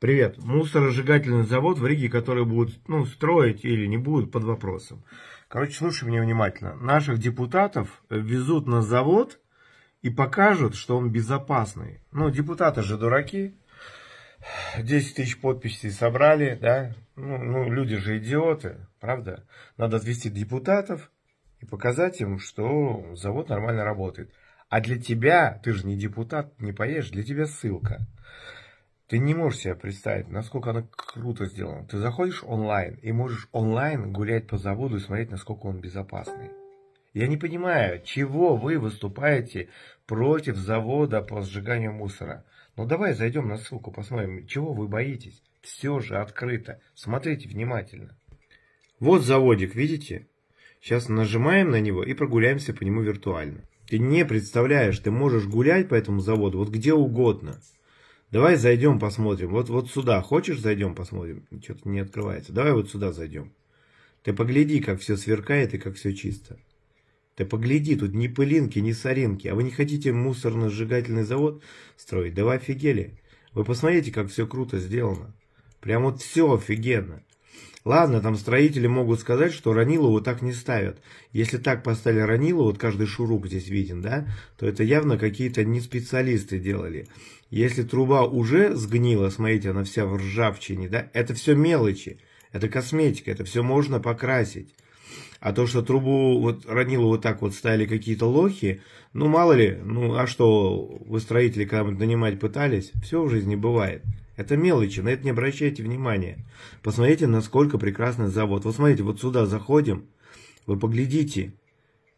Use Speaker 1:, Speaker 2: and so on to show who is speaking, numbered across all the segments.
Speaker 1: Привет. Мусоросжигательный завод в Риге, который будут ну, строить или не будут, под вопросом. Короче, слушай меня внимательно. Наших депутатов везут на завод и покажут, что он безопасный. Ну, депутаты же дураки. 10 тысяч подписей собрали, да? Ну, ну, люди же идиоты, правда? Надо отвести депутатов и показать им, что завод нормально работает. А для тебя, ты же не депутат, не поедешь. для тебя ссылка. Ты не можешь себе представить, насколько она круто сделана. Ты заходишь онлайн и можешь онлайн гулять по заводу и смотреть, насколько он безопасный. Я не понимаю, чего вы выступаете против завода по сжиганию мусора. Но ну, давай зайдем на ссылку, посмотрим, чего вы боитесь. Все же открыто. Смотрите внимательно. Вот заводик, видите? Сейчас нажимаем на него и прогуляемся по нему виртуально. Ты не представляешь, ты можешь гулять по этому заводу вот где угодно. Давай зайдем посмотрим. Вот, вот сюда. Хочешь зайдем посмотрим? Что-то не открывается. Давай вот сюда зайдем. Ты погляди, как все сверкает и как все чисто. Ты погляди, тут ни пылинки, ни соринки. А вы не хотите мусорно-сжигательный завод строить? Да вы офигели. Вы посмотрите, как все круто сделано. Прям вот все офигенно. Ладно, там строители могут сказать, что Ранилову так не ставят. Если так поставили Ранилову, вот каждый шуруп здесь виден, да, то это явно какие-то не специалисты делали. Если труба уже сгнила, смотрите, она вся в ржавчине, да, это все мелочи, это косметика, это все можно покрасить. А то, что трубу вот Ранилову вот так вот ставили какие-то лохи, ну мало ли, ну а что, вы строители когда-нибудь нанимать пытались, все в жизни бывает. Это мелочи, на это не обращайте внимания. Посмотрите, насколько прекрасный завод. Вот смотрите, вот сюда заходим, вы поглядите,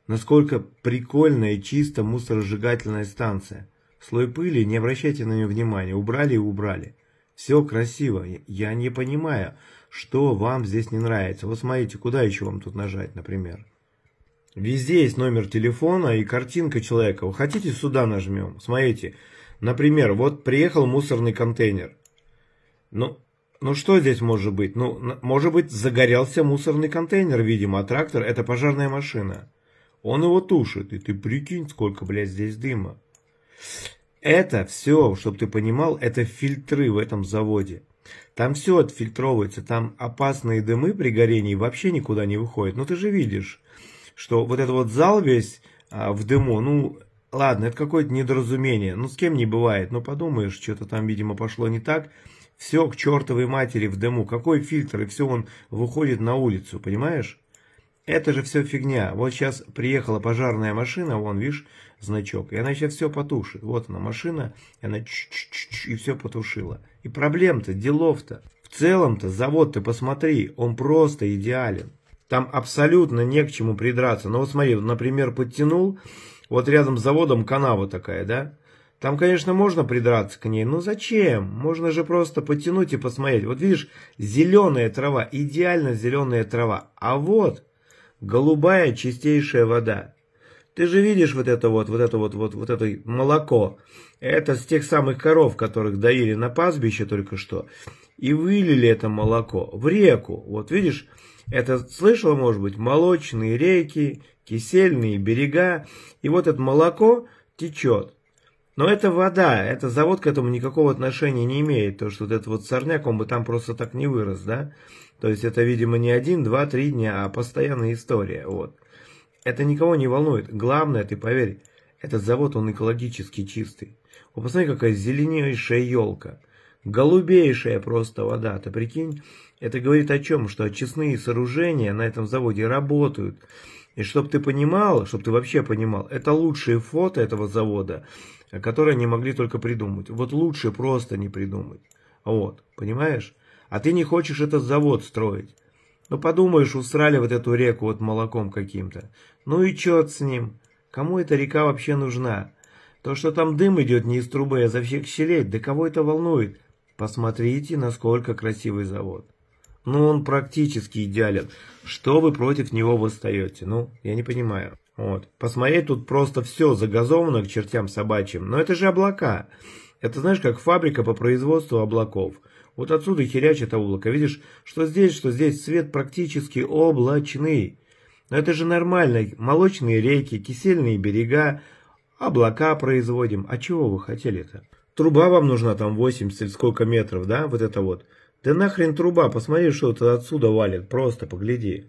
Speaker 1: насколько прикольная и чисто мусоросжигательная станция. Слой пыли, не обращайте на нее внимания, убрали и убрали. Все красиво, я не понимаю, что вам здесь не нравится. Вот смотрите, куда еще вам тут нажать, например. Везде есть номер телефона и картинка человека. Вы хотите, сюда нажмем. Смотрите, например, вот приехал мусорный контейнер. Ну, ну что здесь может быть? Ну, может быть, загорелся мусорный контейнер, видимо, а трактор – это пожарная машина. Он его тушит, и ты прикинь, сколько, блядь, здесь дыма. Это все, чтобы ты понимал, это фильтры в этом заводе. Там все отфильтровывается, там опасные дымы при горении вообще никуда не выходят. Но ну, ты же видишь, что вот этот вот зал весь а, в дыму, ну, ладно, это какое-то недоразумение, ну, с кем не бывает, ну, подумаешь, что-то там, видимо, пошло не так – все к чертовой матери в дыму. Какой фильтр? И все, он выходит на улицу, понимаешь? Это же все фигня. Вот сейчас приехала пожарная машина, вон, видишь, значок. И она сейчас все потушит. Вот она машина, и она ч -ч -ч и все потушила. И проблем-то, делов-то. В целом-то завод ты посмотри, он просто идеален. Там абсолютно не к чему придраться. Ну вот смотри, например, подтянул, вот рядом с заводом канава такая, да? Там, конечно, можно придраться к ней, но зачем? Можно же просто потянуть и посмотреть. Вот видишь, зеленая трава, идеально зеленая трава. А вот голубая чистейшая вода. Ты же видишь вот это вот, вот это вот, вот, вот это молоко. Это с тех самых коров, которых доили на пастбище только что. И вылили это молоко в реку. Вот видишь, это слышала, может быть, молочные реки, кисельные берега. И вот это молоко течет. Но это вода, это завод к этому никакого отношения не имеет. То, что вот этот вот сорняк, он бы там просто так не вырос, да? То есть это, видимо, не один, два, три дня, а постоянная история, вот. Это никого не волнует. Главное, ты поверь, этот завод, он экологически чистый. Вы посмотри, какая зеленейшая елка. Голубейшая просто вода, ты прикинь? Это говорит о чем? Что очистные сооружения на этом заводе работают. И чтобы ты понимал, чтобы ты вообще понимал, это лучшие фото этого завода – которые они могли только придумать. Вот лучше просто не придумать. Вот, понимаешь? А ты не хочешь этот завод строить. Ну подумаешь, усрали вот эту реку вот молоком каким-то. Ну и черт с ним. Кому эта река вообще нужна? То, что там дым идет не из трубы, а за всех щелей, да кого это волнует? Посмотрите, насколько красивый завод. Ну он практически идеален. Что вы против него восстаете? Ну, я не понимаю. Вот. Посмотреть тут просто все загазовано к чертям собачьим. Но это же облака. Это знаешь, как фабрика по производству облаков. Вот отсюда херячит облако. Видишь, что здесь, что здесь, цвет практически облачный. Но это же нормально. Молочные реки, кисельные берега, облака производим. А чего вы хотели-то? Труба вам нужна там 80 сколько метров, да? Вот это вот. Да нахрен труба, посмотри, что это отсюда валит, просто погляди.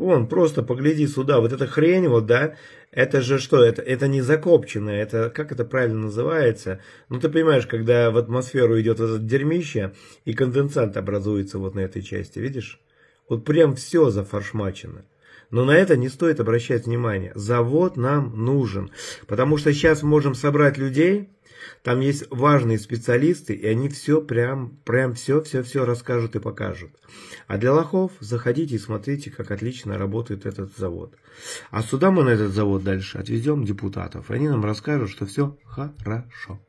Speaker 1: Вон, просто погляди сюда, вот эта хрень вот, да, это же что, это, это не закопченное, это, как это правильно называется? Ну, ты понимаешь, когда в атмосферу идет это дерьмище, и конденсант образуется вот на этой части, видишь? Вот прям все зафаршмачено. Но на это не стоит обращать внимание. Завод нам нужен, потому что сейчас можем собрать людей, там есть важные специалисты, и они все прям, прям все-все-все расскажут и покажут. А для лохов заходите и смотрите, как отлично работает этот завод. А сюда мы на этот завод дальше отвезем депутатов, они нам расскажут, что все хорошо.